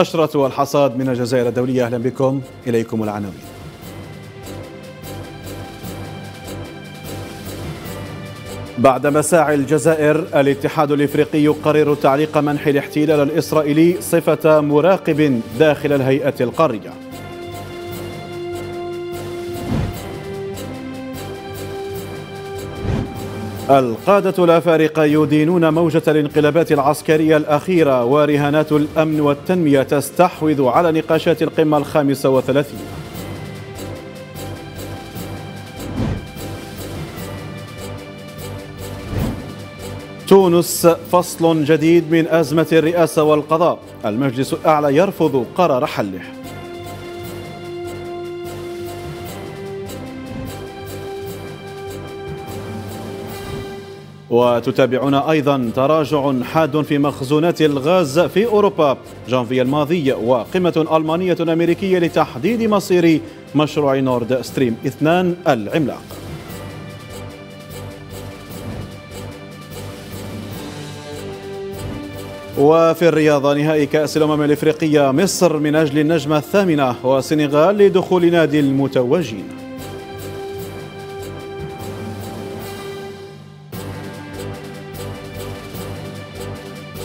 نشرة الحصاد من الجزائر الدولية أهلا بكم إليكم العناوين بعد مساعي الجزائر الاتحاد الإفريقي يقرر تعليق منح الاحتلال الإسرائيلي صفة مراقب داخل الهيئة القارية القادة الأفارقة يدينون موجة الانقلابات العسكرية الأخيرة ورهانات الأمن والتنمية تستحوذ على نقاشات القمة الخامسة وثلاثين تونس فصل جديد من أزمة الرئاسة والقضاء المجلس الأعلى يرفض قرار حله وتتابعنا أيضا تراجع حاد في مخزونات الغاز في أوروبا جانفي الماضي وقمة ألمانية أمريكية لتحديد مصير مشروع نورد ستريم 2 العملاق وفي الرياضة نهائي كأس الأمم الإفريقية مصر من أجل النجمة الثامنة وسنغال لدخول نادي المتوجين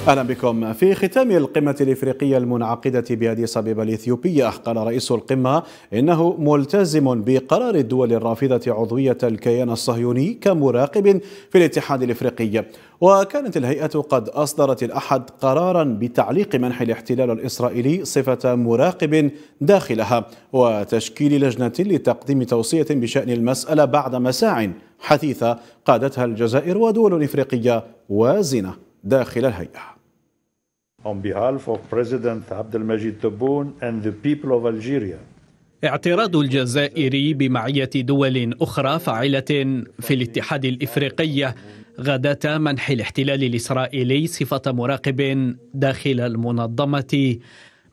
اهلا بكم في ختام القمه الافريقيه المنعقده باديس ابيبا الاثيوبيه قال رئيس القمه انه ملتزم بقرار الدول الرافضه عضويه الكيان الصهيوني كمراقب في الاتحاد الافريقي وكانت الهيئه قد اصدرت الاحد قرارا بتعليق منح الاحتلال الاسرائيلي صفه مراقب داخلها وتشكيل لجنه لتقديم توصيه بشان المساله بعد مساع حثيثه قادتها الجزائر ودول افريقيه وازنه داخل الهيئه on behalf of President Abdelmajid Tebboune and the people of Algeria. اعتراض الجزائري بمعية دول أخرى فاعلة في الاتحاد الإفريقي غدا منح الاحتلال الإسرائيلي صفة مراقب داخل المنظمة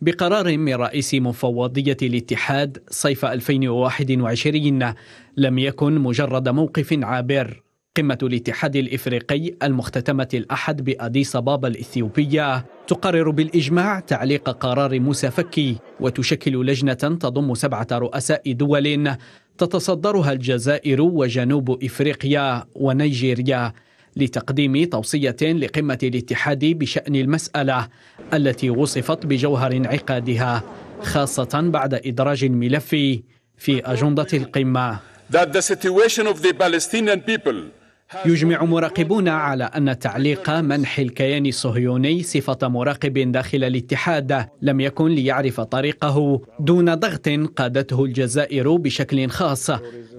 بقرار من رئيس مفوضية الاتحاد صيف 2021 لم يكن مجرد موقف عابر قمة الاتحاد الإفريقي المختتمة الأحد بأديس أبابا الإثيوبية تقرر بالإجماع تعليق قرار موسى فكي وتشكل لجنة تضم سبعة رؤساء دول تتصدرها الجزائر وجنوب إفريقيا ونيجيريا لتقديم توصية لقمة الاتحاد بشأن المسألة التي وصفت بجوهر انعقادها خاصة بعد إدراج الملف في أجندة القمة. That the situation of the Palestinian people يجمع مراقبون على أن تعليق منح الكيان الصهيوني صفة مراقب داخل الاتحاد لم يكن ليعرف طريقه دون ضغط قادته الجزائر بشكل خاص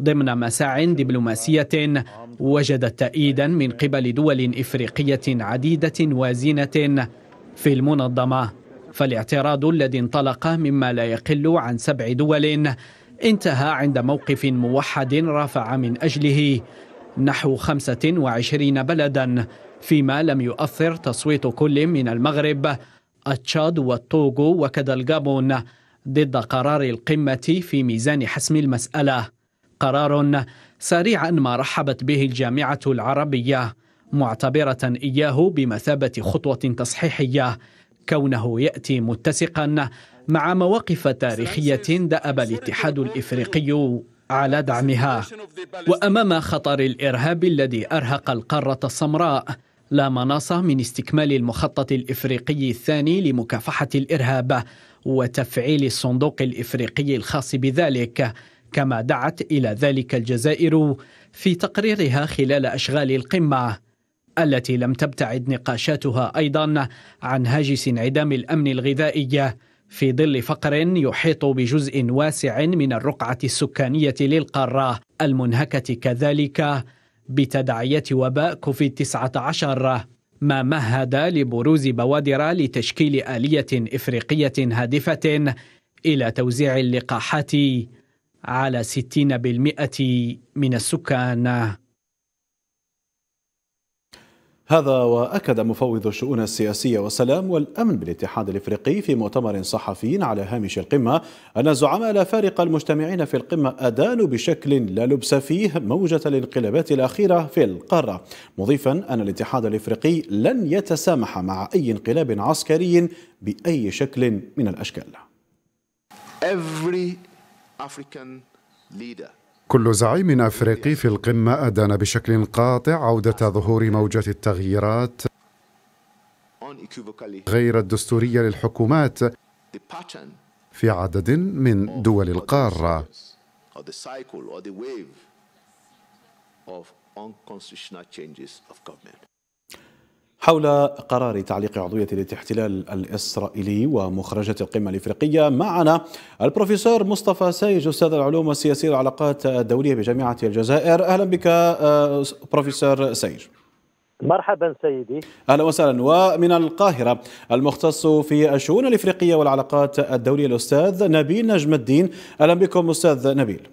ضمن مساع دبلوماسية وجدت تأييدا من قبل دول إفريقية عديدة وازنة في المنظمة فالاعتراض الذي انطلق مما لا يقل عن سبع دول انتهى عند موقف موحد رفع من أجله نحو 25 بلدا فيما لم يؤثر تصويت كل من المغرب التشاد والتوغو وكذا الجابون ضد قرار القمة في ميزان حسم المسألة قرار سريعا ما رحبت به الجامعة العربية معتبرة إياه بمثابة خطوة تصحيحية كونه يأتي متسقا مع مواقف تاريخية دأب الاتحاد الإفريقي على دعمها وامام خطر الارهاب الذي ارهق القاره السمراء لا مناص من استكمال المخطط الافريقي الثاني لمكافحه الارهاب وتفعيل الصندوق الافريقي الخاص بذلك كما دعت الى ذلك الجزائر في تقريرها خلال اشغال القمه التي لم تبتعد نقاشاتها ايضا عن هاجس انعدام الامن الغذائي في ظل فقر يحيط بجزء واسع من الرقعة السكانية للقارة المنهكة كذلك بتداعيات وباء كوفيد 19 ما مهد لبروز بوادر لتشكيل آلية إفريقية هادفة إلى توزيع اللقاحات على 60% من السكان هذا وأكد مفوض الشؤون السياسية والسلام والأمن بالاتحاد الإفريقي في مؤتمر صحفي على هامش القمة أن زعماء الأفارقة المجتمعين في القمة أدانوا بشكل لا لبس فيه موجة الانقلابات الأخيرة في القارة مضيفا أن الاتحاد الإفريقي لن يتسامح مع أي انقلاب عسكري بأي شكل من الأشكال Every African leader كل زعيم افريقي في القمه ادان بشكل قاطع عوده ظهور موجه التغييرات غير الدستوريه للحكومات في عدد من دول القاره حول قرار تعليق عضوية الاحتلال الإسرائيلي ومخرجة القمة الإفريقية معنا البروفيسور مصطفى سيج أستاذ العلوم السياسية والعلاقات الدولية بجامعة الجزائر أهلا بك آه، بروفيسور سيج مرحبا سيدي اهلا وسهلا ومن القاهره المختص في الشؤون الافريقيه والعلاقات الدوليه الاستاذ نبيل نجم الدين اهلا بكم استاذ نبيل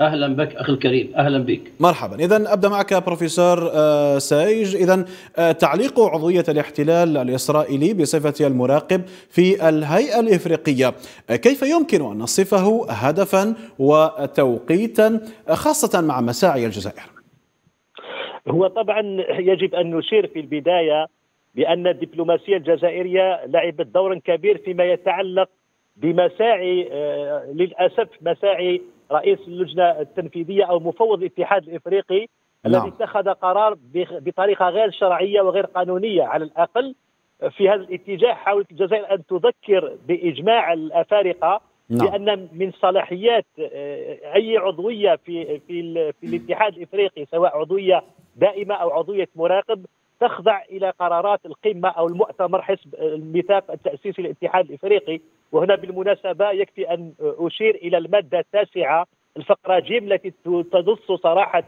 اهلا بك اخي الكريم اهلا بك مرحبا اذا ابدا معك بروفيسور آه، سايج اذا آه، تعليق عضويه الاحتلال الاسرائيلي بصفه المراقب في الهيئه الافريقيه آه، كيف يمكن ان نصفه هدفا وتوقيتا خاصه مع مساعي الجزائر هو طبعا يجب ان نشير في البدايه بان الدبلوماسيه الجزائريه لعبت دورا كبير فيما يتعلق بمساعي للاسف مساعي رئيس اللجنه التنفيذيه او مفوض الاتحاد الافريقي نعم. الذي اتخذ قرار بطريقه غير شرعيه وغير قانونيه على الاقل في هذا الاتجاه حاولت الجزائر ان تذكر باجماع الافارقه نعم. لان من صلاحيات آه، اي عضويه في في في الاتحاد الافريقي سواء عضويه دائمه او عضويه مراقب تخضع الى قرارات القمه او المؤتمر حسب الميثاق التاسيسي للاتحاد الافريقي وهنا بالمناسبه يكفي ان اشير الى الماده التاسعه الفقره جيم التي تنص صراحه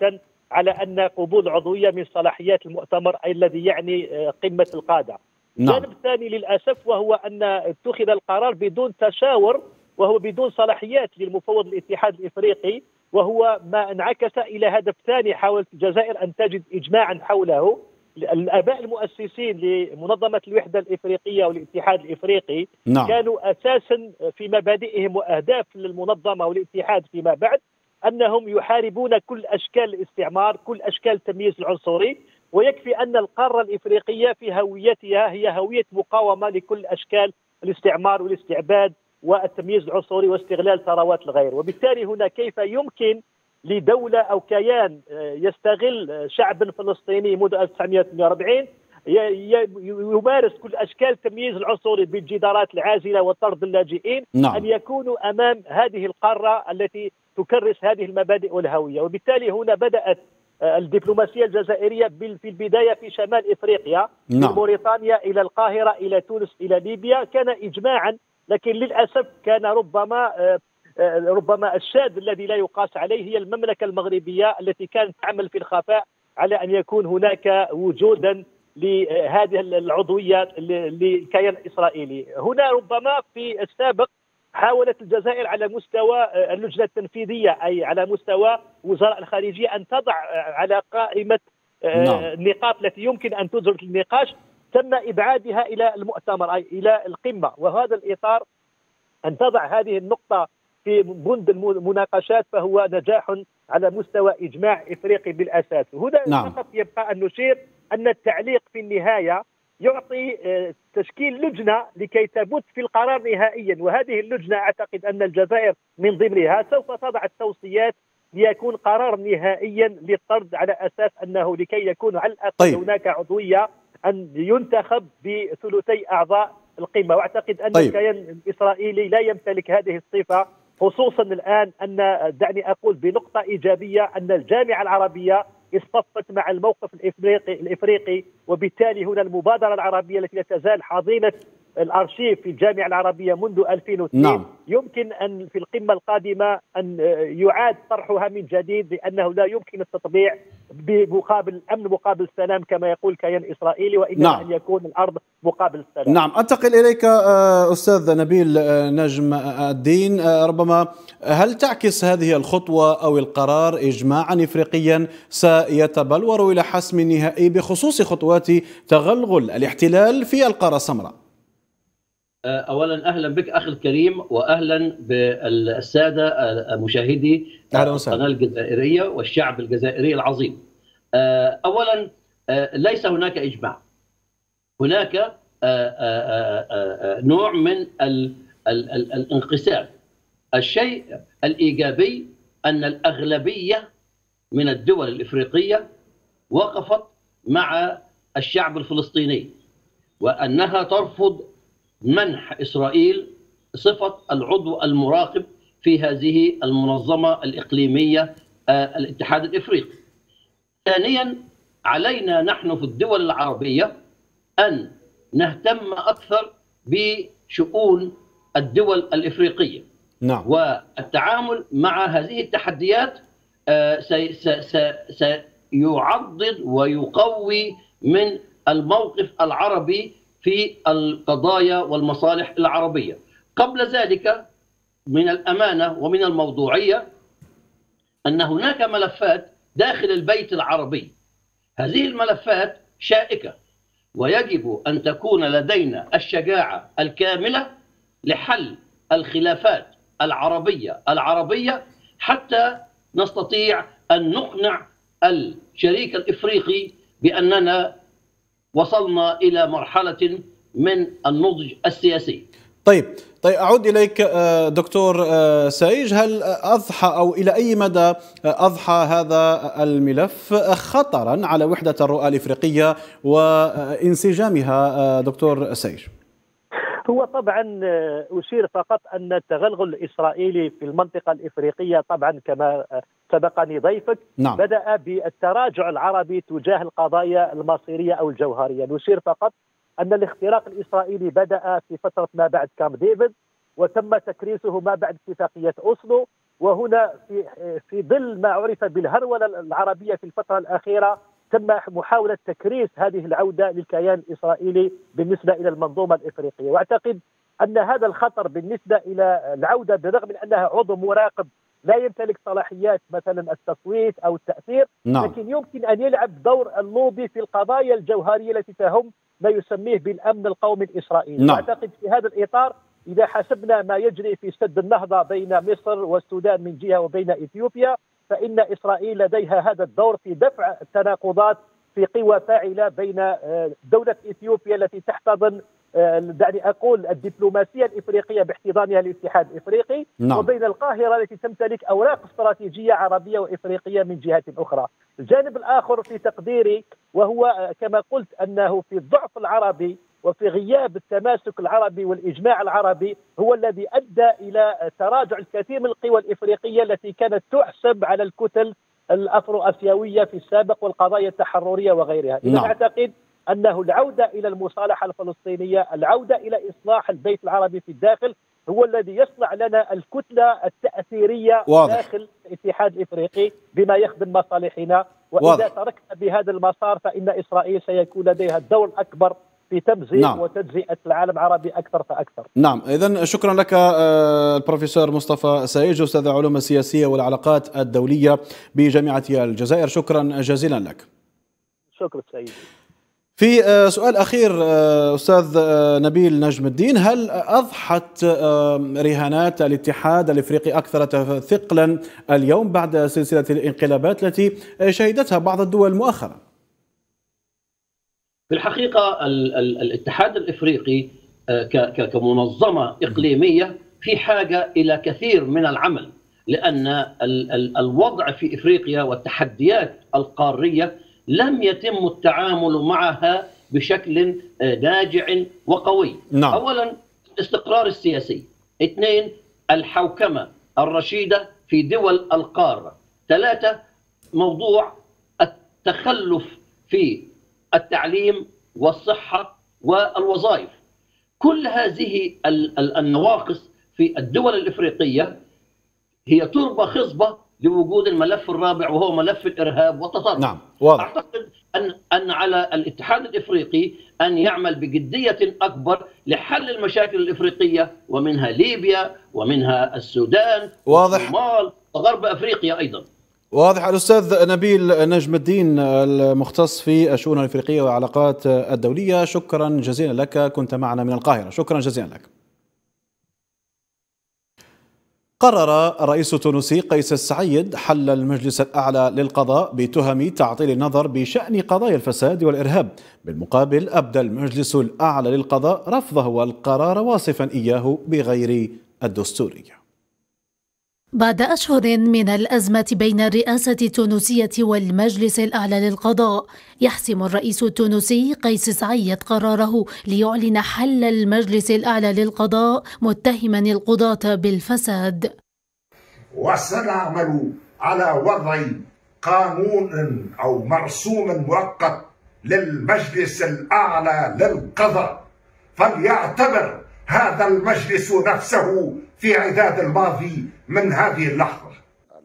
على ان قبول عضويه من صلاحيات المؤتمر اي الذي يعني آه، قمه القاده. نعم. الجانب الثاني للاسف وهو ان اتخذ القرار بدون تشاور وهو بدون صلاحيات للمفوض الاتحاد الافريقي وهو ما انعكس الى هدف ثاني حاولت الجزائر ان تجد اجماعا حوله الاباء المؤسسين لمنظمه الوحده الافريقيه والاتحاد الافريقي نعم. كانوا اساسا في مبادئهم واهداف المنظمه والاتحاد فيما بعد انهم يحاربون كل اشكال الاستعمار، كل اشكال التمييز العنصري، ويكفي ان القاره الافريقيه في هويتها هي هويه مقاومه لكل اشكال الاستعمار والاستعباد والتمييز العنصري واستغلال ثروات الغير، وبالتالي هنا كيف يمكن لدولة أو كيان آه، يستغل آه، شعب فلسطيني منذ 1948 يمارس كل اشكال التمييز العنصري بالجدارات العازله وطرد اللاجئين نعم. ان يكونوا امام هذه القاره التي تكرس هذه المبادئ والهويه وبالتالي هنا بدات آه، الدبلوماسيه الجزائريه في البدايه في شمال افريقيا نعم. من موريتانيا الى القاهره الى تونس الى ليبيا كان اجماعا لكن للاسف كان ربما آه، ربما الشاذ الذي لا يقاس عليه هي المملكه المغربيه التي كانت تعمل في الخفاء على ان يكون هناك وجودا لهذه العضويه للكيان الاسرائيلي، هنا ربما في السابق حاولت الجزائر على مستوى آه، اللجنه التنفيذيه اي على مستوى وزراء الخارجيه ان تضع آه، على قائمه نعم. النقاط التي يمكن ان تدرك النقاش تم ابعادها الى المؤتمر اي الى القمه وهذا الاطار ان تضع هذه النقطه في بند المناقشات فهو نجاح على مستوى اجماع افريقي بالاساس هنا نعم. فقط يبقى ان نشير ان التعليق في النهايه يعطي آه، تشكيل لجنه لكي تبت في القرار نهائيا وهذه اللجنه اعتقد ان الجزائر من ضمنها سوف تضع التوصيات ليكون قرار نهائيا للطرد على اساس انه لكي يكون على الاقل طيب. هناك عضويه ان ينتخب بثلثي اعضاء القمه واعتقد ان طيب. الكيان الاسرائيلي لا يمتلك هذه الصفه خصوصا الان ان دعني اقول بنقطه ايجابيه ان الجامعه العربيه اصطفت مع الموقف الافريقي الافريقي وبالتالي هنا المبادره العربيه التي لا تزال حاضنه الارشيف في الجامعه العربيه منذ 2002 نعم. يمكن ان في القمه القادمه ان يعاد طرحها من جديد لانه لا يمكن التطبيع بمقابل الامن مقابل السلام كما يقول كيان اسرائيلي وانما نعم. ان يكون الارض مقابل السلام. نعم انتقل اليك آه، استاذ نبيل آه، نجم آه، الدين ربما هل تعكس هذه الخطوه او القرار اجماعا افريقيا سيتبلور الى حسم نهائي بخصوص خطوات تغلغل الاحتلال في القاره السمراء؟ آه، اولا اهلا بك اخي الكريم واهلا بالساده آه، مشاهدي آه، القناه الجزائريه والشعب الجزائري العظيم. اولا ليس هناك اجماع. هناك نوع من الانقسام. الشيء الايجابي ان الاغلبيه من الدول الافريقيه وقفت مع الشعب الفلسطيني وانها ترفض منح إسرائيل صفة العضو المراقب في هذه المنظمة الإقليمية آه، الاتحاد الإفريقي ثانيا علينا نحن في الدول العربية أن نهتم أكثر بشؤون الدول الإفريقية نعم. والتعامل مع هذه التحديات آه، سيعضد ويقوي من الموقف العربي في القضايا والمصالح العربية قبل ذلك من الأمانة ومن الموضوعية أن هناك ملفات داخل البيت العربي هذه الملفات شائكة ويجب أن تكون لدينا الشجاعة الكاملة لحل الخلافات العربية العربية حتى نستطيع أن نقنع الشريك الإفريقي بأننا وصلنا إلى مرحلة من النضج السياسي طيب طيب أعود إليك آه، دكتور آه، سايج هل أضحى أو إلى أي مدى آه، أضحى هذا الملف خطرا على وحدة الرؤى الإفريقية وانسجامها دكتور سايج هو طبعا أشير فقط أن التغلغل الإسرائيلي في المنطقة الإفريقية طبعا كما سبقني ضيفك نعم. بدأ بالتراجع العربي تجاه القضايا المصيرية أو الجوهرية نشير فقط أن الاختراق الإسرائيلي بدأ في فترة ما بعد كام ديفيد وتم تكريسه ما بعد اتفاقية أوسلو وهنا في في ظل ما عرف بالهرولة العربية في الفترة الأخيرة تم محاولة تكريس هذه العودة للكيان الإسرائيلي بالنسبة إلى المنظومة الإفريقية وأعتقد أن هذا الخطر بالنسبة إلى العودة برغم أنها عضو مراقب لا يمتلك صلاحيات مثلا التصويت او التاثير نعم. لكن يمكن ان يلعب دور اللوبي في القضايا الجوهريه التي تهم ما يسميه بالامن القومي الاسرائيلي نعم. اعتقد في هذا الاطار اذا حسبنا ما يجري في سد النهضه بين مصر والسودان من جهه وبين اثيوبيا فان اسرائيل لديها هذا الدور في دفع التناقضات في قوى فاعله بين آه، دوله اثيوبيا التي تحتضن آه، دعني اقول الدبلوماسيه الافريقيه باحتضانها الاتحاد الافريقي نعم. وبين القاهره التي تمتلك اوراق استراتيجيه عربيه وافريقيه من جهه اخرى. الجانب الاخر في تقديري وهو آه، كما قلت انه في الضعف العربي وفي غياب التماسك العربي والاجماع العربي هو الذي ادى الى تراجع الكثير من القوى الافريقيه التي كانت تحسب على الكتل الافرو اسيويه في السابق والقضايا التحرريه وغيرها، اذا نعم. اعتقد انه العوده الى المصالحه الفلسطينيه، العوده الى اصلاح البيت العربي في الداخل هو الذي يصنع لنا الكتله التاثيريه واضح. داخل الاتحاد الافريقي بما يخدم مصالحنا، واذا واضح. تركنا بهذا المسار فان اسرائيل سيكون لديها الدور الاكبر في تمزيق نعم. وتجزئه العالم العربي اكثر فاكثر. نعم، اذا شكرا لك آه، البروفيسور مصطفى سايج استاذ العلوم السياسيه والعلاقات الدوليه بجامعه الجزائر، شكرا جزيلا لك. شكرا سيدي. في آه، سؤال اخير آه، استاذ آه، نبيل نجم الدين هل اضحت رهانات الاتحاد الافريقي اكثر ثقلا اليوم بعد سلسله الانقلابات التي شهدتها بعض الدول مؤخرا؟ في الحقيقه الاتحاد الافريقي كمنظمه اقليميه في حاجه الى كثير من العمل لان الوضع في افريقيا والتحديات القاريه لم يتم التعامل معها بشكل آه، ناجع وقوي نعم. أولا الاستقرار السياسي اثنين الحوكمة الرشيدة في دول القارة ثلاثة موضوع التخلف في التعليم والصحة والوظائف كل هذه النواقص في الدول الإفريقية هي تربة خصبة بوجود الملف الرابع وهو ملف الارهاب والتطرف نعم واضح اعتقد ان ان على الاتحاد الافريقي ان يعمل بجديه اكبر لحل المشاكل الافريقيه ومنها ليبيا ومنها السودان واضح والصومال وغرب افريقيا ايضا واضح الاستاذ نبيل نجم الدين المختص في الشؤون الافريقيه والعلاقات الدوليه شكرا جزيلا لك كنت معنا من القاهره شكرا جزيلا لك قرر الرئيس التونسي قيس السعيد حل المجلس الأعلى للقضاء بتهم تعطيل النظر بشأن قضايا الفساد والإرهاب بالمقابل أبدى المجلس الأعلى للقضاء رفضه القرار واصفا إياه بغير الدستوريه بعد أشهر من الأزمة بين الرئاسة التونسية والمجلس الأعلى للقضاء يحسم الرئيس التونسي قيس سعيد قراره ليعلن حل المجلس الأعلى للقضاء متهما القضاة بالفساد وسنعمل على وضع قانون أو مرسوم مؤقت للمجلس الأعلى للقضاء فليعتبر هذا المجلس نفسه في عداد الماضي من هذه اللحظة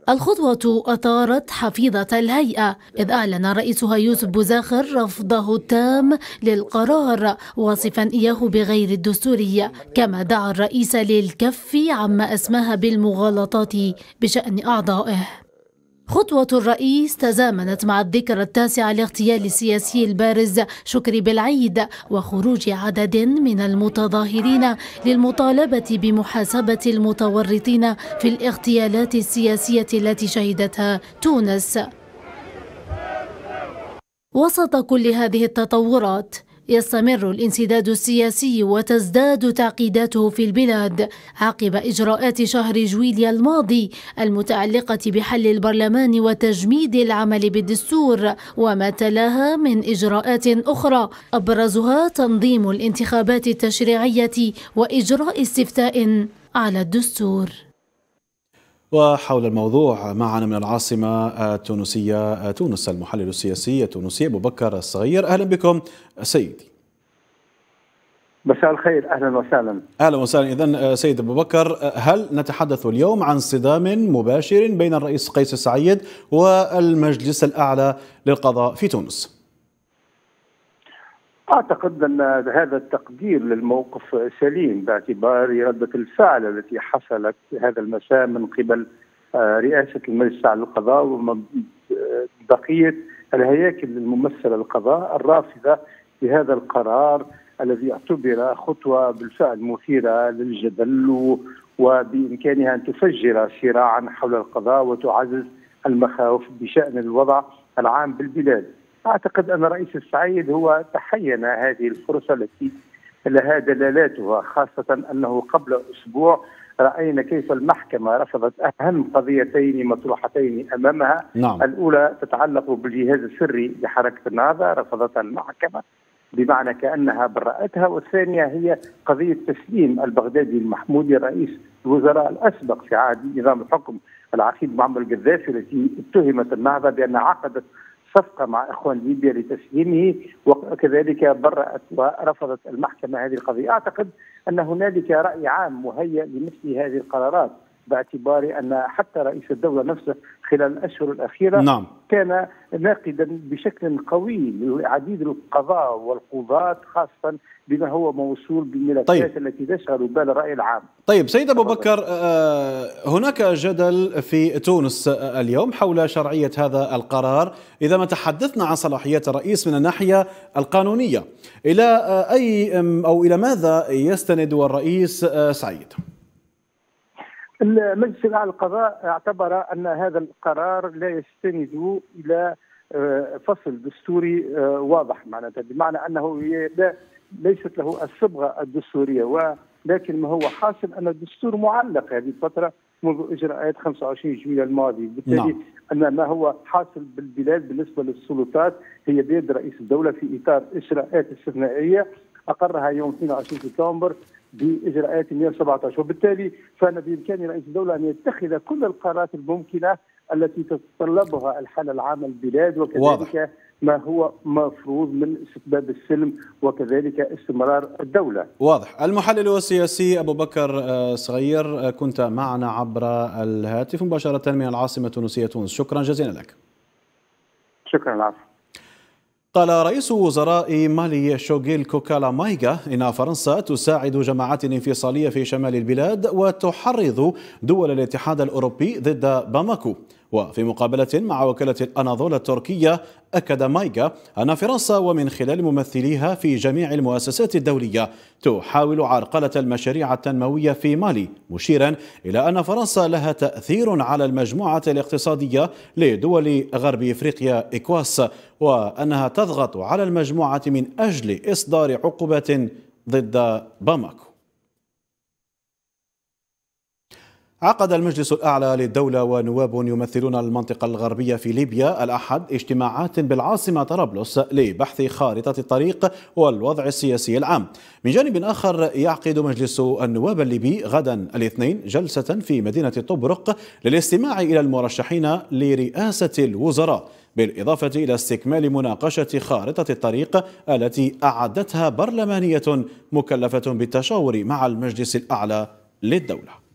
الخطوة أثارت حفيظة الهيئة إذ أعلن رئيسها يوسف بوزاخر رفضه التام للقرار واصفا إياه بغير الدستورية كما دعا الرئيس للكف عما أسماها بالمغالطات بشأن أعضائه خطوة الرئيس تزامنت مع الذكرى التاسعة لاغتيال السياسي البارز شكري بالعيد وخروج عدد من المتظاهرين للمطالبة بمحاسبة المتورطين في الاغتيالات السياسية التي شهدتها تونس وسط كل هذه التطورات يستمر الانسداد السياسي وتزداد تعقيداته في البلاد عقب إجراءات شهر جويليا الماضي المتعلقة بحل البرلمان وتجميد العمل بالدستور وما تلاها من إجراءات أخرى أبرزها تنظيم الانتخابات التشريعية وإجراء استفتاء على الدستور وحول الموضوع معنا من العاصمة التونسية آه، آه، تونس المحلل السياسي التونسي أبو بكر الصغير أهلا بكم سيدي مساء الخير اهلا وسهلا اهلا وسهلا اذا آه، سيد ابو بكر هل نتحدث اليوم عن صدام مباشر بين الرئيس قيس سعيد والمجلس الاعلى للقضاء في تونس؟ اعتقد ان هذا التقدير للموقف سليم باعتبار رده الفعل التي حصلت هذا المساء من قبل آه، رئاسه المجلس على القضاء وبقيه آه، الهياكل الممثله للقضاء الرافضه لهذا القرار الذي اعتبر خطوه بالفعل مثيره للجدل وبامكانها ان تفجر صراعا حول القضاء وتعزز المخاوف بشان الوضع العام بالبلاد. اعتقد ان الرئيس السعيد هو تحين هذه الفرصه التي لها دلالاتها خاصه انه قبل اسبوع راينا كيف المحكمه رفضت اهم قضيتين مطروحتين امامها نعم. الاولى تتعلق بالجهاز السري لحركه النهضه رفضتها المحكمه بمعنى كانها براتها والثانيه هي قضيه تسليم البغدادي المحمودي رئيس الوزراء الاسبق في عهد نظام الحكم العقيد معمر القذافي التي اتهمت النهضه بان عقدت صفقه مع اخوان ليبيا لتسليمه وكذلك برأت ورفضت المحكمه هذه القضيه، اعتقد ان هنالك راي عام مهيئ لمثل هذه القرارات باعتبار ان حتى رئيس الدوله نفسه خلال الاشهر الاخيره نعم. كان ناقدا بشكل قوي لعديد القضاء والقضاة خاصة بما هو موصول بالملفات طيب. التي تشغل بال الرأي العام طيب سيد أبو بكر آه، هناك جدل في تونس آه، اليوم حول شرعية هذا القرار إذا ما تحدثنا عن صلاحيات الرئيس من الناحية القانونية إلى آه، أي أو إلى ماذا يستند الرئيس سعيد؟ المجلس الاعلى للقضاء اعتبر ان هذا القرار لا يستند الى آه، فصل دستوري آه، واضح معناتها بمعنى انه ليست له الصبغه الدستوريه ولكن ما هو حاصل ان الدستور معلق هذه الفتره منذ اجراءات آية 25 جويليه الماضي بالتالي نعم. ان ما هو حاصل بالبلاد بالنسبه للسلطات هي بيد رئيس الدوله في اطار اجراءات استثنائيه اقرها يوم 22 سبتمبر باجراءات 117 وبالتالي فانا بامكان رئيس الدوله ان يتخذ كل القرارات الممكنه التي تتطلبها الحاله العامه للبلاد وكذلك واضح. ما هو مفروض من استتباب السلم وكذلك استمرار الدولة واضح المحلل السياسي أبو بكر آه، صغير آه، كنت معنا عبر الهاتف مباشرة من العاصمة التونسية تونس شكرا جزيلا لك شكرا العفو قال رئيس وزراء مالي شوغيل كوكالا مايغا إن فرنسا تساعد جماعات انفصالية في شمال البلاد وتحرض دول الاتحاد الأوروبي ضد باماكو وفي مقابلة مع وكالة الأناضول التركية أكد مايغا أن فرنسا ومن خلال ممثليها في جميع المؤسسات الدولية تحاول عرقلة المشاريع التنموية في مالي مشيرا إلى أن فرنسا لها تأثير على المجموعة الاقتصادية لدول غرب إفريقيا إكواس وأنها تضغط على المجموعة من أجل إصدار عقوبات ضد باماكو عقد المجلس الأعلى للدولة ونواب يمثلون المنطقة الغربية في ليبيا الأحد اجتماعات بالعاصمة طرابلس لبحث خارطة الطريق والوضع السياسي العام من جانب آخر يعقد مجلس النواب الليبي غدا الاثنين جلسة في مدينة طبرق للاستماع إلى المرشحين لرئاسة الوزراء بالإضافة إلى استكمال مناقشة خارطة الطريق التي أعدتها برلمانية مكلفة بالتشاور مع المجلس الأعلى للدولة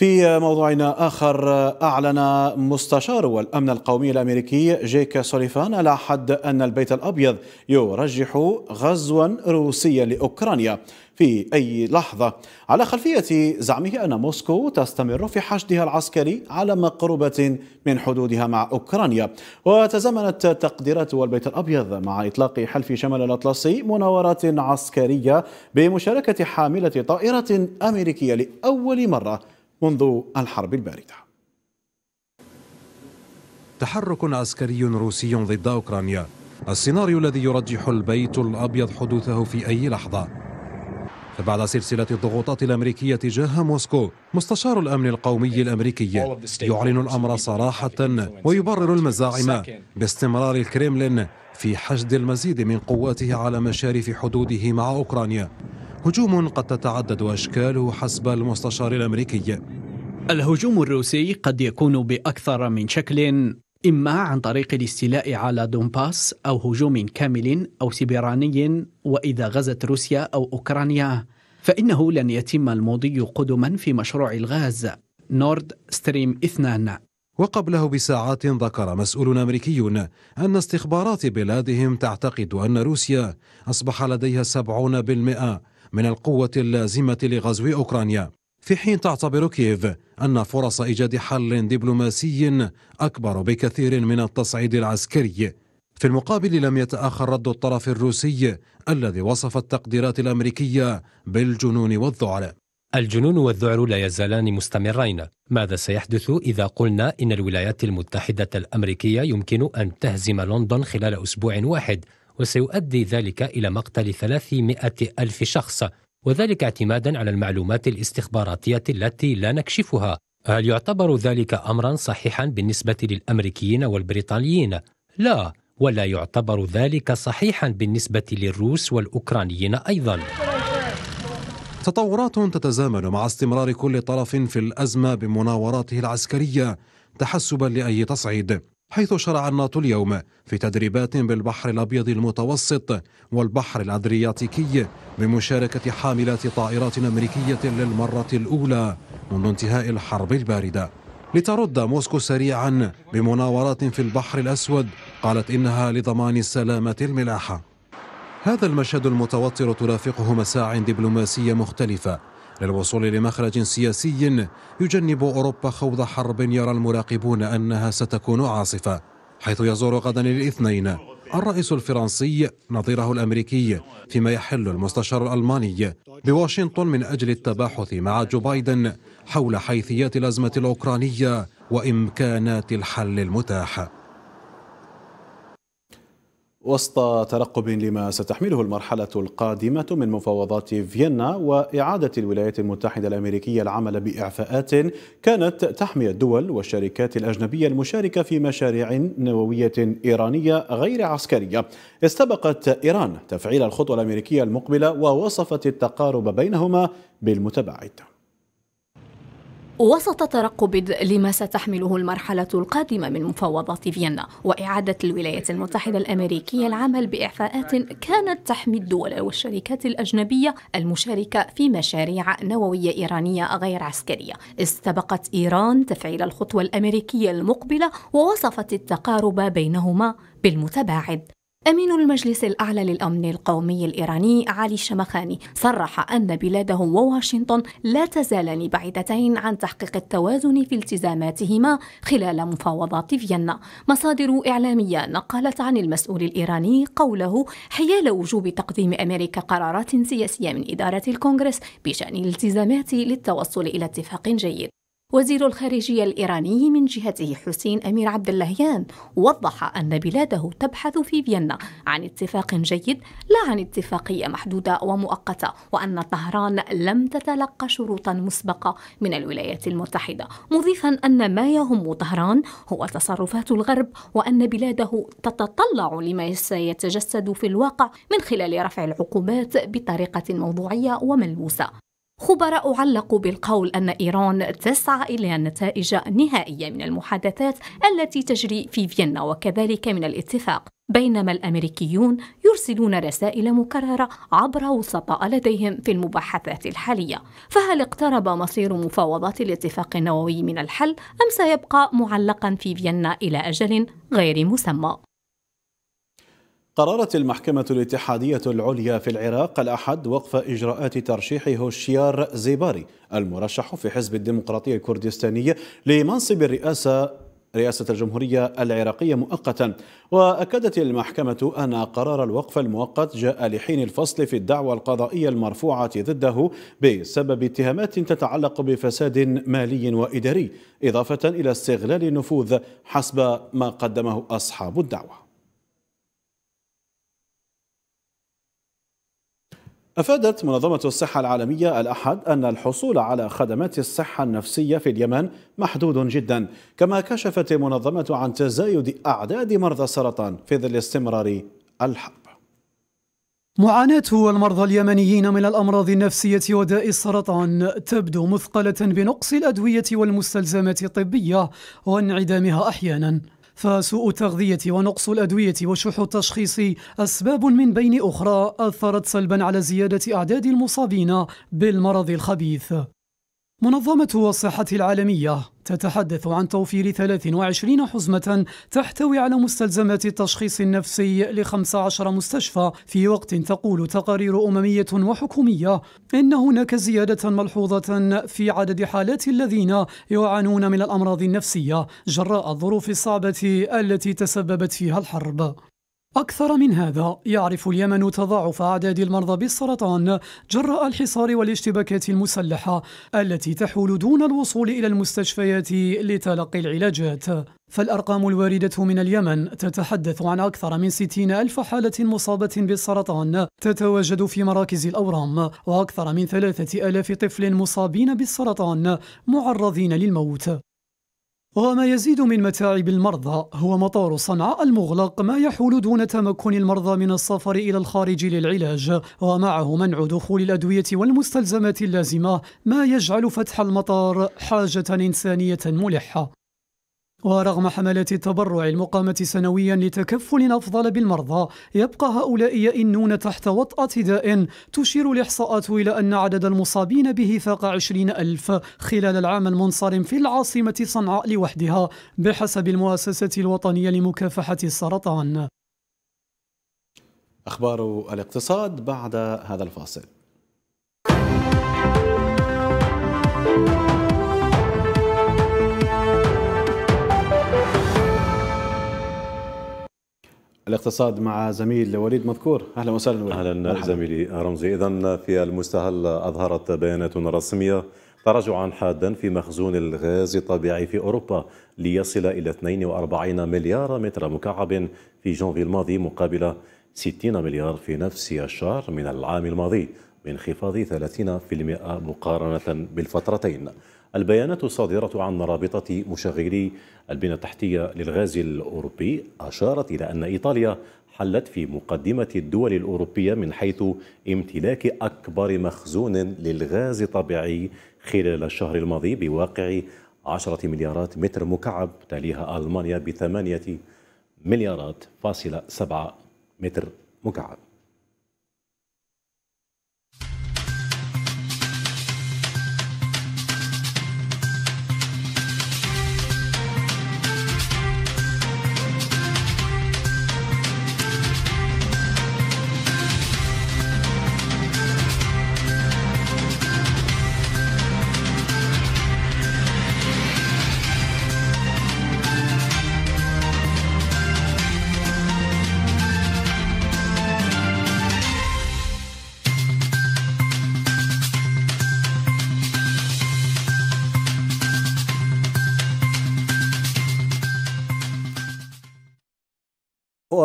في موضوعنا آخر أعلن مستشار الأمن القومي الأمريكي جيك سوليفان على حد أن البيت الأبيض يرجح غزوا روسيا لأوكرانيا في أي لحظة على خلفية زعمه أن موسكو تستمر في حشدها العسكري على مقربة من حدودها مع أوكرانيا وتزامنت تقديرات البيت الأبيض مع إطلاق حلف شمال الأطلسي مناورات عسكرية بمشاركة حاملة طائرة أمريكية لأول مرة منذ الحرب البارده تحرك عسكري روسي ضد اوكرانيا السيناريو الذي يرجح البيت الابيض حدوثه في اي لحظه فبعد سلسله الضغوطات الامريكيه تجاه موسكو مستشار الامن القومي الامريكي يعلن الامر صراحه ويبرر المزاعم باستمرار الكريملين في حشد المزيد من قواته على مشارف حدوده مع أوكرانيا هجوم قد تتعدد أشكاله حسب المستشار الأمريكي الهجوم الروسي قد يكون بأكثر من شكل إما عن طريق الاستيلاء على دونباس أو هجوم كامل أو سبراني وإذا غزت روسيا أو أوكرانيا فإنه لن يتم المضي قدما في مشروع الغاز نورد ستريم 2 وقبله بساعات ذكر مسؤول أمريكي أن استخبارات بلادهم تعتقد أن روسيا أصبح لديها 70% من القوة اللازمة لغزو أوكرانيا في حين تعتبر كييف أن فرص إيجاد حل دبلوماسي أكبر بكثير من التصعيد العسكري في المقابل لم يتأخر رد الطرف الروسي الذي وصف التقديرات الأمريكية بالجنون والذعر الجنون والذعر لا يزالان مستمرين ماذا سيحدث إذا قلنا إن الولايات المتحدة الأمريكية يمكن أن تهزم لندن خلال أسبوع واحد وسيؤدي ذلك إلى مقتل 300 ألف شخص وذلك اعتمادا على المعلومات الاستخباراتية التي لا نكشفها هل يعتبر ذلك أمرا صحيحا بالنسبة للأمريكيين والبريطانيين؟ لا ولا يعتبر ذلك صحيحا بالنسبة للروس والأوكرانيين أيضا تطورات تتزامن مع استمرار كل طرف في الأزمة بمناوراته العسكرية تحسبا لأي تصعيد حيث شرع الناتو اليوم في تدريبات بالبحر الأبيض المتوسط والبحر الأدرياتيكي بمشاركة حاملات طائرات أمريكية للمرة الأولى منذ انتهاء الحرب الباردة لترد موسكو سريعا بمناورات في البحر الأسود قالت إنها لضمان سلامة الملاحة هذا المشهد المتوتر ترافقه مساع دبلوماسية مختلفة للوصول لمخرج سياسي يجنب أوروبا خوض حرب يرى المراقبون أنها ستكون عاصفة حيث يزور غدا الاثنين الرئيس الفرنسي نظيره الامريكي فيما يحل المستشار الالماني بواشنطن من اجل التباحث مع جو بايدن حول حيثيات الازمه الاوكرانيه وامكانات الحل المتاح وسط ترقب لما ستحمله المرحلة القادمة من مفاوضات فيينا وإعادة الولايات المتحدة الأمريكية العمل بإعفاءات كانت تحمي الدول والشركات الأجنبية المشاركة في مشاريع نووية إيرانية غير عسكرية استبقت إيران تفعيل الخطوة الأمريكية المقبلة ووصفت التقارب بينهما بالمتباعد وسط ترقب لما ستحمله المرحلة القادمة من مفاوضات فيينا وإعادة الولايات المتحدة الأمريكية العمل بإعفاءات كانت تحمي الدول والشركات الأجنبية المشاركة في مشاريع نووية إيرانية غير عسكرية استبقت إيران تفعيل الخطوة الأمريكية المقبلة ووصفت التقارب بينهما بالمتباعد أمين المجلس الأعلى للأمن القومي الإيراني علي شمخاني صرح أن بلاده وواشنطن لا تزالان بعيدتين عن تحقيق التوازن في التزاماتهما خلال مفاوضات فيينا مصادر إعلامية نقلت عن المسؤول الإيراني قوله حيال وجوب تقديم أمريكا قرارات سياسية من إدارة الكونغرس بشأن الالتزامات للتوصل إلى اتفاق جيد وزير الخارجية الإيراني من جهته حسين أمير عبد اللهيان وضح أن بلاده تبحث في فيينا عن اتفاق جيد لا عن اتفاقية محدودة ومؤقتة وأن طهران لم تتلقى شروطا مسبقة من الولايات المتحدة مضيفا أن ما يهم طهران هو تصرفات الغرب وأن بلاده تتطلع لما سيتجسد في الواقع من خلال رفع العقوبات بطريقة موضوعية وملموسة خبراء علقوا بالقول أن إيران تسعى إلى نتائج نهائية من المحادثات التي تجري في فيينا وكذلك من الاتفاق بينما الامريكيون يرسلون رسائل مكرره عبر وسطاء لديهم في المباحثات الحاليه فهل اقترب مصير مفاوضات الاتفاق النووي من الحل ام سيبقى معلقا في فيينا الى اجل غير مسمى قررت المحكمة الاتحادية العليا في العراق الأحد وقف إجراءات ترشيح هوشيار زيباري المرشح في حزب الديمقراطية الكردستانية لمنصب الرئاسة رئاسة الجمهورية العراقية مؤقتا وأكدت المحكمة أن قرار الوقف المؤقت جاء لحين الفصل في الدعوى القضائية المرفوعة ضده بسبب اتهامات تتعلق بفساد مالي وإداري إضافة إلى استغلال النفوذ حسب ما قدمه أصحاب الدعوة أفادت منظمة الصحة العالمية الأحد أن الحصول على خدمات الصحة النفسية في اليمن محدود جدا كما كشفت المنظمة عن تزايد أعداد مرضى السرطان في ظل استمرار الحرب معاناة المرضى اليمنيين من الأمراض النفسية وداء السرطان تبدو مثقلة بنقص الأدوية والمستلزمات الطبية وانعدامها أحيانا فسوء التغذية ونقص الأدوية وشح التشخيص أسباب من بين أخرى أثرت سلبا على زيادة أعداد المصابين بالمرض الخبيث منظمة الصحة العالمية تتحدث عن توفير 23 حزمة تحتوي على مستلزمات التشخيص النفسي ل 15 مستشفى في وقت تقول تقارير أممية وحكومية إن هناك زيادة ملحوظة في عدد حالات الذين يعانون من الأمراض النفسية جراء الظروف الصعبة التي تسببت فيها الحرب أكثر من هذا يعرف اليمن تضاعف أعداد المرضى بالسرطان جراء الحصار والاشتباكات المسلحة التي تحول دون الوصول إلى المستشفيات لتلقي العلاجات فالأرقام الواردة من اليمن تتحدث عن أكثر من 60 ألف حالة مصابة بالسرطان تتواجد في مراكز الأورام وأكثر من 3000 طفل مصابين بالسرطان معرضين للموت وما يزيد من متاعب المرضى هو مطار صنعاء المغلق ما يحول دون تمكن المرضى من السفر إلى الخارج للعلاج ومعه منع دخول الأدوية والمستلزمات اللازمة ما يجعل فتح المطار حاجة إنسانية ملحة ورغم حملات التبرع المقامة سنويا لتكفل أفضل بالمرضى يبقى هؤلاء يئنون تحت وطأة داء تشير الإحصاءات إلى أن عدد المصابين به فاق 20 ألف خلال العام المنصرم في العاصمة صنعاء لوحدها بحسب المؤسسة الوطنية لمكافحة السرطان أخبار الاقتصاد بعد هذا الفاصل الاقتصاد مع زميل وليد مذكور اهلا وسهلا وليد اهلا مرحبا. زميلي رمزي اذا في المستهل اظهرت بيانات رسميه تراجعا حادا في مخزون الغاز الطبيعي في اوروبا ليصل الى 42 مليار متر مكعب في جانفي الماضي مقابل 60 مليار في نفس الشهر من العام الماضي بانخفاض 30% مقارنه بالفترتين البيانات الصادرة عن رابطة مشغلي البنى التحتية للغاز الأوروبي أشارت إلى أن إيطاليا حلت في مقدمة الدول الأوروبية من حيث امتلاك أكبر مخزون للغاز الطبيعي خلال الشهر الماضي بواقع 10 مليارات متر مكعب تليها ألمانيا بثمانية مليارات فاصلة سبعة متر مكعب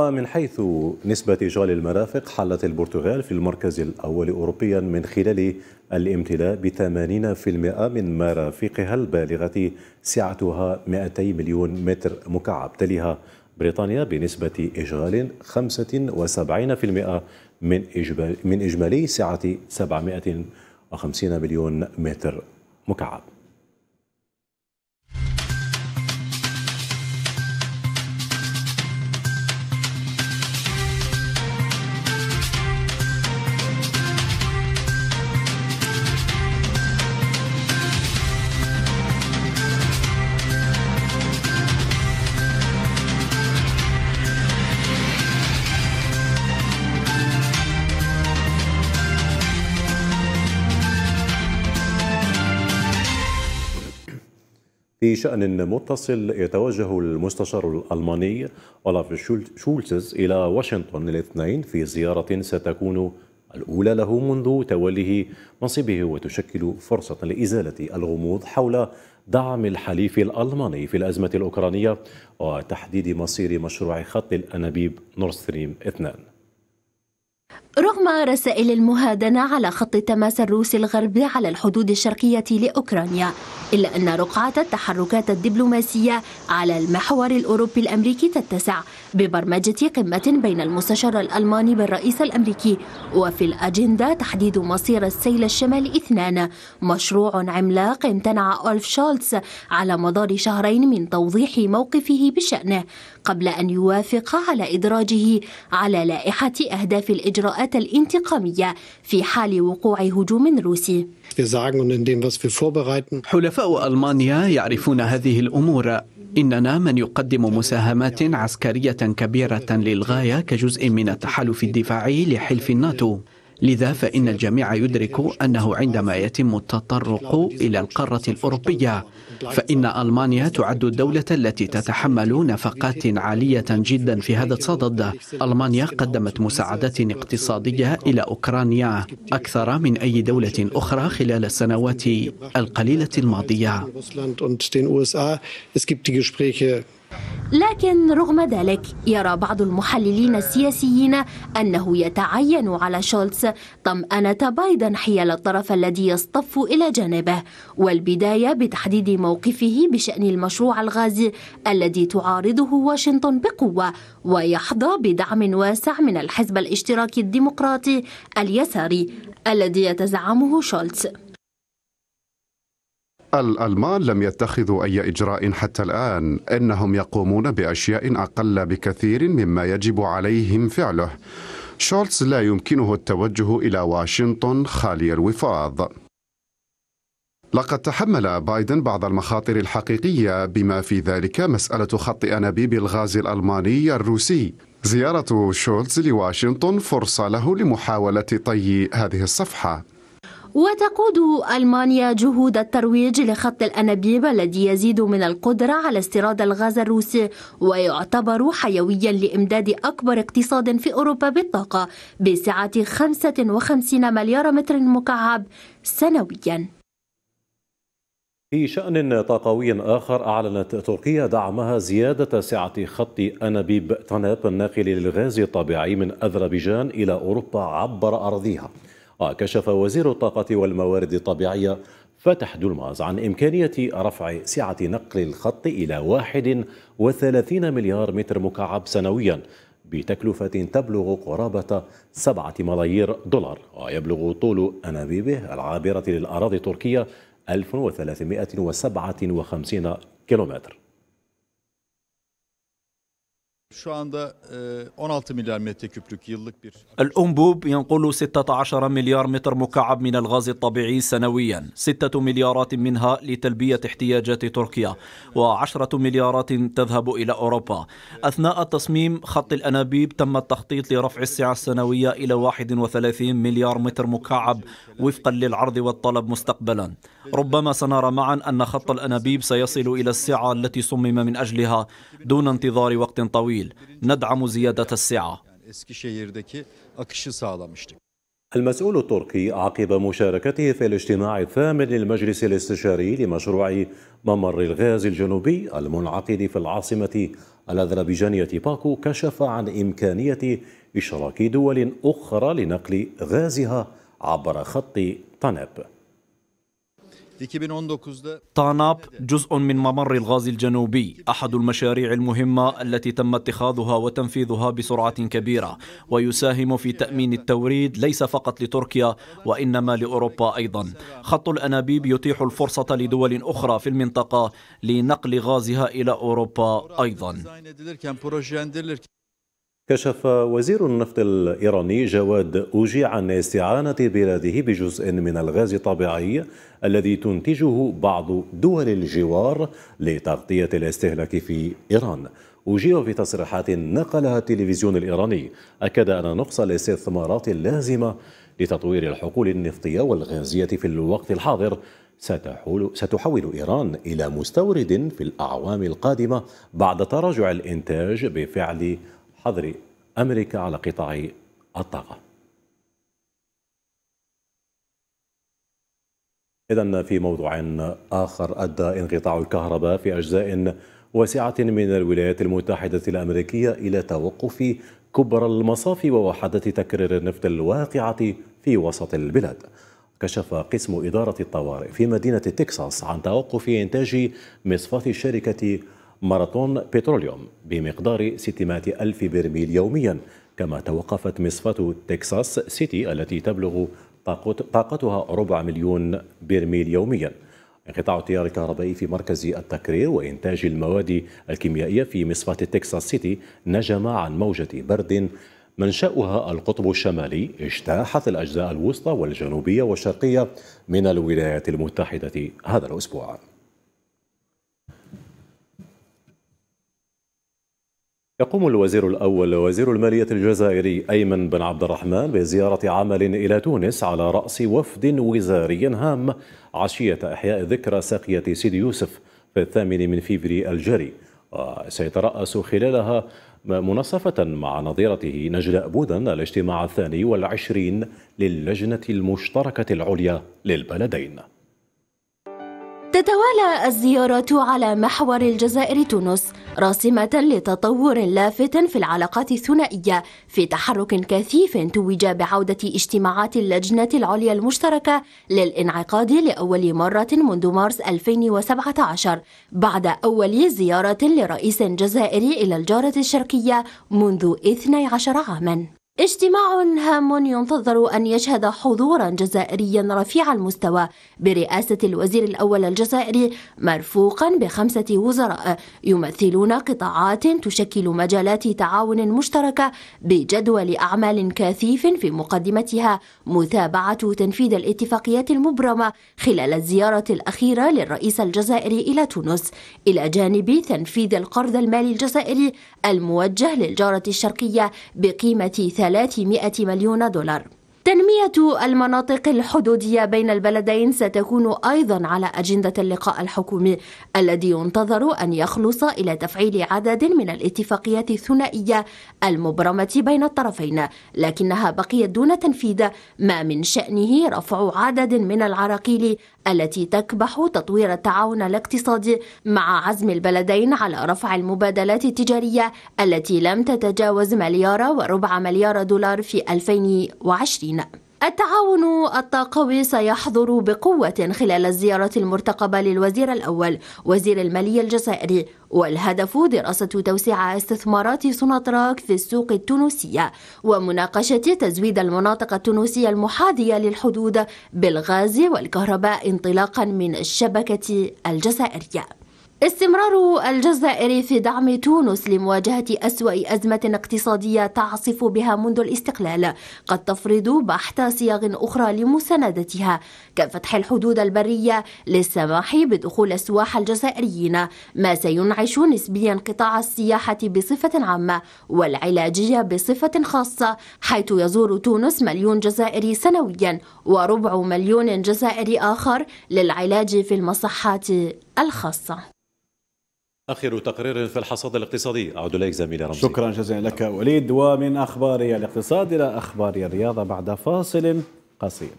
ومن حيث نسبة إشغال المرافق حلت البرتغال في المركز الأول أوروبيا من خلال الامتلاء ب 80% من مرافقها البالغة سعتها 200 مليون متر مكعب تليها بريطانيا بنسبة إشغال 75% من إجمالي سعة 750 مليون متر مكعب في شأن متصل يتوجه المستشار الألماني أولاف شولتز إلى واشنطن الاثنين في زيارة ستكون الأولى له منذ توليه منصبه وتشكل فرصة لإزالة الغموض حول دعم الحليف الألماني في الأزمة الأوكرانية وتحديد مصير مشروع خط الأنابيب نورستريم 2 رغم رسائل المهادنة على خط التماس الروسي الغربي على الحدود الشرقية لأوكرانيا إلا أن رقعة التحركات الدبلوماسية على المحور الأوروبي الأمريكي تتسع ببرمجة قمة بين المستشار الألماني بالرئيس الأمريكي وفي الأجندة تحديد مصير السيل الشمال اثنان مشروع عملاق امتنع أولف شولتز على مدار شهرين من توضيح موقفه بشأنه قبل أن يوافق على إدراجه على لائحة أهداف الإجراءات الإجراءات الانتقامية في حال وقوع هجوم روسي حلفاء ألمانيا يعرفون هذه الأمور إننا من يقدم مساهمات عسكرية كبيرة للغاية كجزء من التحالف الدفاعي لحلف الناتو لذا فإن الجميع يدرك أنه عندما يتم التطرق إلى القارة الأوروبية فإن ألمانيا تعد الدولة التي تتحمل نفقات عالية جدا في هذا الصدد ألمانيا قدمت مساعدات اقتصادية إلى أوكرانيا أكثر من أي دولة أخرى خلال السنوات القليلة الماضية لكن رغم ذلك يرى بعض المحللين السياسيين أنه يتعين على شولتز طمأنة بايدن حيال الطرف الذي يصطف إلى جانبه والبداية بتحديد موقفه بشأن المشروع الغازي الذي تعارضه واشنطن بقوة ويحظى بدعم واسع من الحزب الاشتراكي الديمقراطي اليساري الذي يتزعمه شولتز الألمان لم يتخذوا أي إجراء حتى الآن إنهم يقومون بأشياء أقل بكثير مما يجب عليهم فعله شولتز لا يمكنه التوجه إلى واشنطن خالي الوفاض لقد تحمل بايدن بعض المخاطر الحقيقية بما في ذلك مسألة خط أنابيب الغاز الألماني الروسي زيارة شولتز لواشنطن فرصة له لمحاولة طي هذه الصفحة وتقود ألمانيا جهود الترويج لخط الأنابيب الذي يزيد من القدرة على استيراد الغاز الروسي ويعتبر حيويا لإمداد أكبر اقتصاد في أوروبا بالطاقة بسعة 55 مليار متر مكعب سنويا في شأن طاقوي آخر أعلنت تركيا دعمها زيادة سعة خط أنابيب تناب الناقل للغاز الطبيعي من أذربيجان إلى أوروبا عبر أراضيها وكشف آه، وزير الطاقة والموارد الطبيعية فتح دولماز عن إمكانية رفع سعة نقل الخط إلى 31 مليار متر مكعب سنويا بتكلفة تبلغ قرابة 7 ملايير دولار ويبلغ آه، طول أنابيبه العابرة للأراضي التركية 1357 كيلومتر E, الأنبوب ينقل 16 مليار متر مكعب من الغاز الطبيعي سنويا 6 مليارات منها لتلبية احتياجات تركيا و10 مليارات تذهب إلى أوروبا أثناء تصميم خط الأنابيب تم التخطيط لرفع السعة السنوية إلى 31 مليار متر مكعب وفقا للعرض والطلب مستقبلا ربما سنرى معا أن خط الأنابيب سيصل إلى السعة التي صمم من أجلها دون انتظار وقت طويل طويل ندعم زيادة السعة يعني المسؤول التركي عقب مشاركته في الاجتماع الثامن للمجلس الاستشاري لمشروع ممر الغاز الجنوبي المنعقد في العاصمة الأذربيجانية باكو كشف عن إمكانية إشراك دول أخرى لنقل غازها عبر خط طنب طاناب جزء من ممر الغاز الجنوبي أحد المشاريع المهمة التي تم اتخاذها وتنفيذها بسرعة كبيرة ويساهم في تأمين التوريد ليس فقط لتركيا وإنما لأوروبا أيضا خط الأنابيب يتيح الفرصة لدول أخرى في المنطقة لنقل غازها إلى أوروبا أيضا كشف وزير النفط الإيراني جواد أوجي عن استعانة بلاده بجزء من الغاز الطبيعي الذي تنتجه بعض دول الجوار لتغطية الاستهلاك في إيران أوجي في تصريحات نقلها التلفزيون الإيراني أكد أن نقص الاستثمارات اللازمة لتطوير الحقول النفطية والغازية في الوقت الحاضر ستحول, ستحول إيران إلى مستورد في الأعوام القادمة بعد تراجع الإنتاج بفعل حظر أمريكا على قطاع الطاقة إذا في موضوع آخر أدى انقطاع الكهرباء في أجزاء واسعة من الولايات المتحدة الأمريكية إلى توقف كبرى المصافي ووحدة تكرير النفط الواقعة في وسط البلاد كشف قسم إدارة الطوارئ في مدينة تكساس عن توقف إنتاج مصفاة الشركة ماراثون بتروليوم بمقدار 600 ألف برميل يوميا كما توقفت مصفاة تكساس سيتي التي تبلغ طاقتها ربع مليون برميل يوميا انقطاع التيار الكهربائي في مركز التكرير وإنتاج المواد الكيميائية في مصفاة تكساس سيتي نجم عن موجة برد منشأها القطب الشمالي اجتاحت الأجزاء الوسطى والجنوبية والشرقية من الولايات المتحدة هذا الأسبوع يقوم الوزير الأول وزير المالية الجزائري أيمن بن عبد الرحمن بزيارة عمل إلى تونس على رأس وفد وزاري هام عشية إحياء ذكرى ساقية سيدي يوسف في الثامن من فيفري الجري وسيترأس خلالها منصفة مع نظيرته نجلاء أبوذا الاجتماع الثاني والعشرين للجنة المشتركة العليا للبلدين تتوالى الزيارات على محور الجزائر تونس راسمة لتطور لافت في العلاقات الثنائية في تحرك كثيف توج بعودة اجتماعات اللجنة العليا المشتركة للانعقاد لأول مرة منذ مارس 2017 بعد أول زيارة لرئيس جزائري إلى الجارة الشرقية منذ 12 عاماً اجتماع هام ينتظر أن يشهد حضورا جزائريا رفيع المستوى برئاسة الوزير الأول الجزائري مرفوقا بخمسة وزراء يمثلون قطاعات تشكل مجالات تعاون مشتركة بجدول أعمال كثيف في مقدمتها متابعة تنفيذ الاتفاقيات المبرمة خلال الزيارة الأخيرة للرئيس الجزائري إلى تونس إلى جانب تنفيذ القرض المالي الجزائري الموجه للجارة الشرقية بقيمة 300 مليون دولار تنمية المناطق الحدودية بين البلدين ستكون أيضا على أجندة اللقاء الحكومي الذي ينتظر أن يخلص إلى تفعيل عدد من الاتفاقيات الثنائية المبرمة بين الطرفين لكنها بقيت دون تنفيذ ما من شأنه رفع عدد من العراقيل التي تكبح تطوير التعاون الاقتصادي مع عزم البلدين على رفع المبادلات التجارية التي لم تتجاوز مليار وربع مليار دولار في 2020 العالمين التعاون الطاقوي سيحضر بقوة خلال الزيارة المرتقبة للوزير الأول وزير المالية الجزائري والهدف دراسة توسيع استثمارات سوناتراك في السوق التونسية ومناقشة تزويد المناطق التونسية المحاذية للحدود بالغاز والكهرباء انطلاقا من الشبكة الجزائرية استمرار الجزائر في دعم تونس لمواجهة أسوأ أزمة اقتصادية تعصف بها منذ الاستقلال قد تفرض بحث صياغ أخرى لمساندتها كفتح الحدود البرية للسماح بدخول السواح الجزائريين ما سينعش نسبيا قطاع السياحة بصفة عامة والعلاجية بصفة خاصة حيث يزور تونس مليون جزائري سنويا وربع مليون جزائري آخر للعلاج في المصحات الخاصة آخر تقرير في الحصاد الاقتصادي أعود إليك زميلي رمزي شكرا جزيلا لك وليد ومن أخبار الاقتصاد إلى أخبار الرياضة بعد فاصل قصير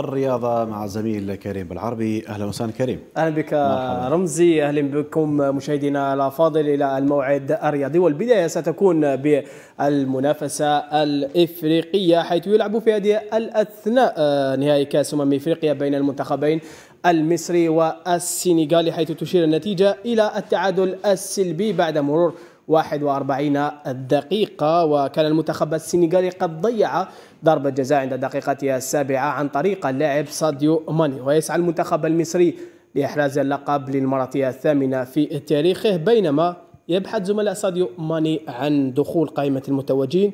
الرياضة مع الزميل كريم بالعربي أهلا وسهلا كريم أهلا بك مرحبا. رمزي أهلا بكم مشاهدينا الأفاضل إلى الموعد الرياضي والبداية ستكون بالمنافسة الإفريقية حيث يلعب في هذه الأثناء نهائي كأس أمم إفريقيا بين المنتخبين المصري والسنغالي حيث تشير النتيجة إلى التعادل السلبي بعد مرور 41 دقيقة وكان المنتخب السنغالي قد ضيع ضربة جزاء عند دقيقتها السابعة عن طريق اللاعب ساديو ماني ويسعى المنتخب المصري لإحراز اللقب للمرة الثامنة في تاريخه بينما يبحث زملاء ساديو ماني عن دخول قائمة المتوجين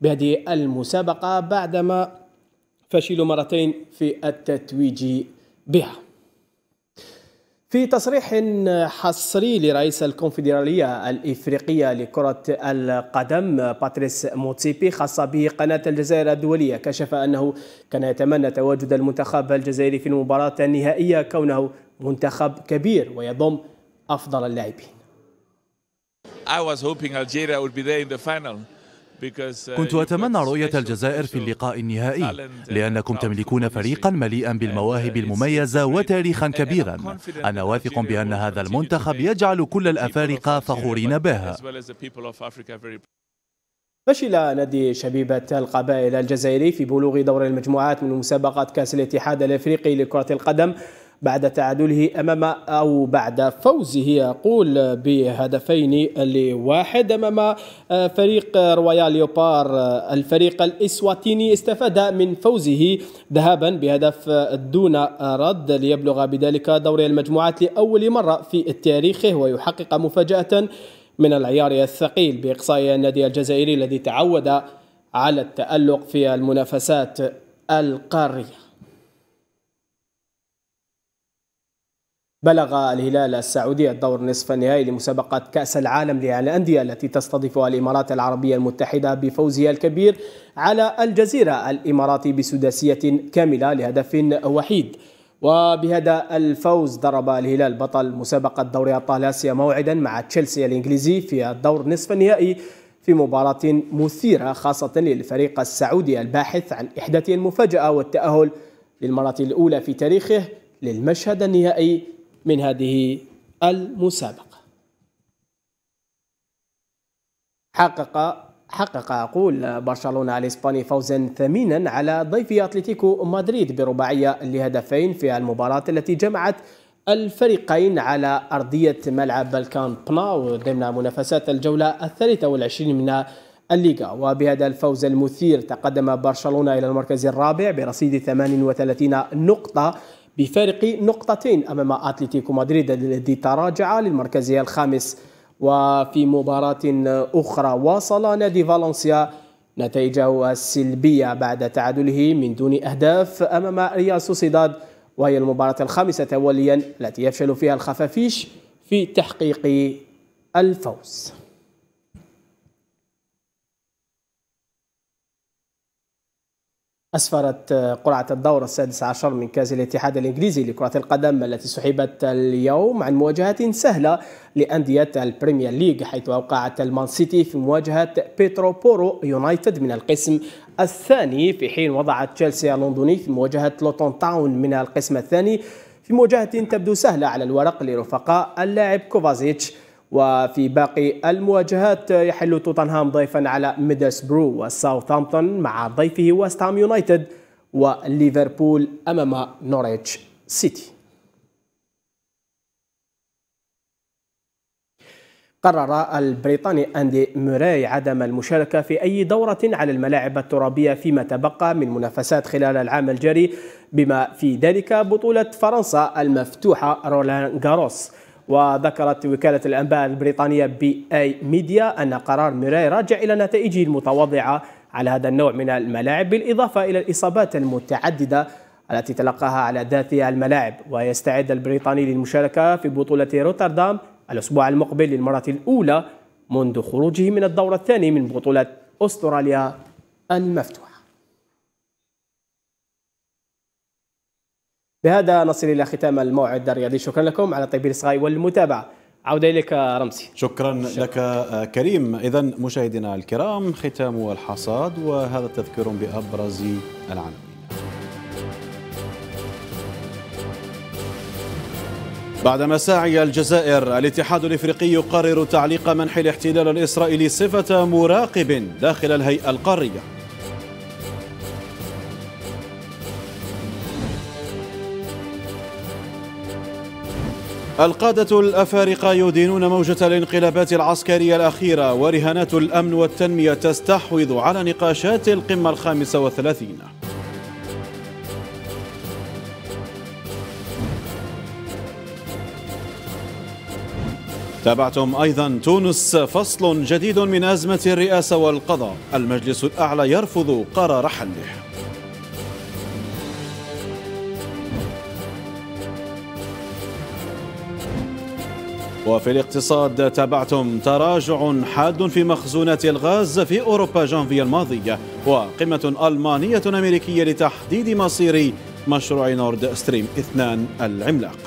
بهذه المسابقة بعدما فشلوا مرتين في التتويج بها في تصريح حصري لرئيس الكونفدرالية الإفريقية لكرة القدم باتريس موتسيبي خاصة به قناة الجزائر الدولية كشف أنه كان يتمنى تواجد المنتخب الجزائري في المباراة النهائية كونه منتخب كبير ويضم أفضل اللاعبين. I was hoping Algeria would be there in the final. Uh, كنت أتمنى رؤية الجزائر في اللقاء النهائي لأنكم تملكون فريقا مليئا uh, بالمواهب المميزة وتاريخا كبيرا أنا واثق بأن هذا المنتخب يجعل كل الأفارقة فخورين به فشل نادي شبيبة القبائل الجزائري في بلوغ دور المجموعات من مسابقة كأس الاتحاد الأفريقي لكرة القدم بعد تعادله امام او بعد فوزه يقول بهدفين لواحد امام آه، فريق رويال يوبار الفريق الاسواتيني استفاد من فوزه ذهابا بهدف دون رد ليبلغ بذلك دوري المجموعات لاول مره في تاريخه ويحقق مفاجاه من العيار الثقيل باقصاء النادي الجزائري الذي تعود على التألق في المنافسات القارية بلغ الهلال السعودي الدور نصف النهائي لمسابقة كأس العالم للأندية التي تستضيفها الإمارات العربية المتحدة بفوزها الكبير على الجزيرة الإماراتي بسداسية كاملة لهدف وحيد وبهذا الفوز ضرب الهلال بطل مسابقة دوري أبطال آسيا موعدا مع تشيلسي الإنجليزي في الدور نصف النهائي في مباراة مثيرة خاصة للفريق السعودي الباحث عن إحداث المفاجأة والتأهل للمرة الأولى في تاريخه للمشهد النهائي من هذه المسابقة حقق حقق أقول برشلونة الإسباني فوزا ثمينا على ضيف أتلتيكو مدريد برباعية لهدفين في المباراة التي جمعت الفريقين على أرضية ملعب بلكان ناو ضمن منافسات الجولة الثالثة والعشرين من الليغا وبهذا الفوز المثير تقدم برشلونة إلى المركز الرابع برصيد 38 نقطة بفارق نقطتين أمام أتلتيكو مدريد الذي تراجع للمركز الخامس وفي مباراة أخرى واصل نادي فالنسيا نتائجه السلبية بعد تعادله من دون أهداف أمام ريال سوسيداد وهي المباراة الخامسة وليا التي يفشل فيها الخفافيش في تحقيق الفوز أسفرت آه، قرعة الدور السادس عشر من كأس الاتحاد الإنجليزي لكرة القدم التي سحبت اليوم عن مواجهة سهلة لأندية البريمير ليج حيث أوقعت المان سيتي في مواجهة بيترو بورو يونايتد من القسم الثاني في حين وضعت تشيلسي اللندني في مواجهة لوتون تاون من القسم الثاني في مواجهة تبدو سهلة على الورق لرفقاء اللاعب كوفازيتش وفي باقي المواجهات يحل توتنهام ضيفا على برو وساوثامبتون مع ضيفه وستام هام يونايتد وليفربول أمام نوريتش سيتي قرر البريطاني أندي موراي عدم المشاركة في أي دورة على الملاعب الترابية فيما تبقى من منافسات خلال العام الجاري بما في ذلك بطولة فرنسا المفتوحة رولان جاروس وذكرت وكالة الأنباء البريطانية بي أي ميديا أن قرار ميراي راجع إلى نتائجه المتواضعة على هذا النوع من الملاعب بالإضافة إلى الإصابات المتعددة التي تلقاها على ذاتها الملاعب ويستعد البريطاني للمشاركة في بطولة روتردام الأسبوع المقبل للمرة الأولى منذ خروجه من الدور الثاني من بطولة أستراليا المفتوحة بهذا نصل الى ختام الموعد الرياضي شكرا لكم على طيب الاصغاء والمتابعه عودة إليك رمزي شكرا, شكرا لك آه، كريم إذا مشاهدينا الكرام ختام الحصاد وهذا تذكير بأبرز العناوين بعد مساعي الجزائر الاتحاد الافريقي يقرر تعليق منح الاحتلال الاسرائيلي صفه مراقب داخل الهيئه القاريه القادة الأفارقة يدينون موجة الانقلابات العسكرية الأخيرة ورهانات الأمن والتنمية تستحوذ على نقاشات القمة الخامسة والثلاثين تابعتم أيضا تونس فصل جديد من أزمة الرئاسة والقضاء المجلس الأعلى يرفض قرار حله وفي الاقتصاد تابعتم تراجع حاد في مخزونات الغاز في أوروبا جانفي الماضية وقمة ألمانية أمريكية لتحديد مصير مشروع نورد ستريم 2 العملاق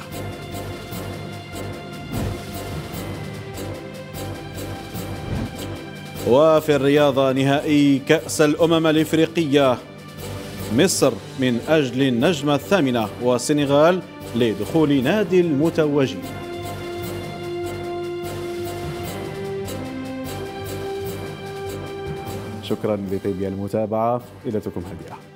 وفي الرياضة نهائي كأس الأمم الإفريقية مصر من أجل النجمة الثامنة والسنغال لدخول نادي المتوجين شكرا لطيب المتابعة إلى تكم هديه